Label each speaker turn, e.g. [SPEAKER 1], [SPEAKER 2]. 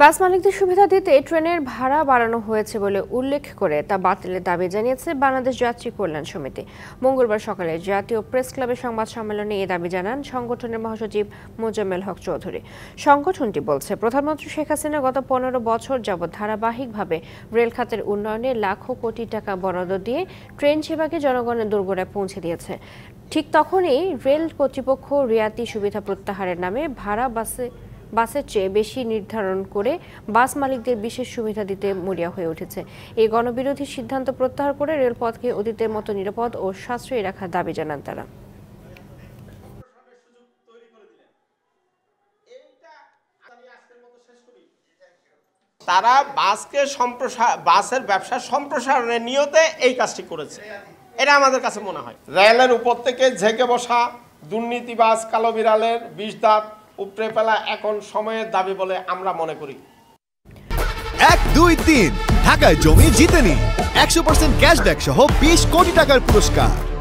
[SPEAKER 1] বাস মালিকদের সুবিধা দিতে ট্রেনের ভাড়া বাড়ানো হয়েছে বলে উল্লেখ করে তা বাতিলের দাবি জানিয়েছে বাংলাদেশ যাত্রী কল্যাণ সমিতি মঙ্গলবার সকালে জাতীয় প্রেস ক্লাবের সংবাদ সম্মেলনে এ দাবি জানান সংগঠনের মহাসচিব মোজাম্মেল হক চৌধুরী সংগঠনটি বলছে প্রধানমন্ত্রী শেখ হাসিনা গত পনেরো বছর যাবৎ ধারাবাহিকভাবে রেল খাতের উন্নয়নে লাখো কোটি টাকা বরাদ্দ দিয়ে ট্রেন সেবাকে জনগণের দুর্গোড়ায় পৌঁছে দিয়েছে ঠিক তখনই রেল কর্তৃপক্ষ রিয়াতি সুবিধা প্রত্যাহারের নামে ভাড়া বাসে বাসের চেয়ে বেশি নির্ধারণ করে বাস মালিকদের বিশেষ সুবিধা দিতে মরিয়া হয়ে উঠেছে এই গণবিরোধী সিদ্ধান্ত প্রত্যাহার করে রেলপথকে অতীতের মতো নিরাপদ ও সাশ্রয়ী রাখার দাবি জানান তারা
[SPEAKER 2] তারা বাসকে সম্প্রসার বাসের ব্যবসা সম্প্রসারণের নিয়তে এই কাজটি করেছে এটা আমাদের কাছে মনে হয় রেলের উপর থেকে ঝেঁকে বসা দুর্নীতিবাস কালো বিড়ালের বিষদাত উপরে ফেলা এখন সময়ের দাবি বলে আমরা মনে করি
[SPEAKER 3] এক দুই তিন ঢাকায় জমি জিতে
[SPEAKER 4] একশো পার্সেন্ট ক্যাশব্যাক সহ বিশ কোটি টাকার পুরস্কার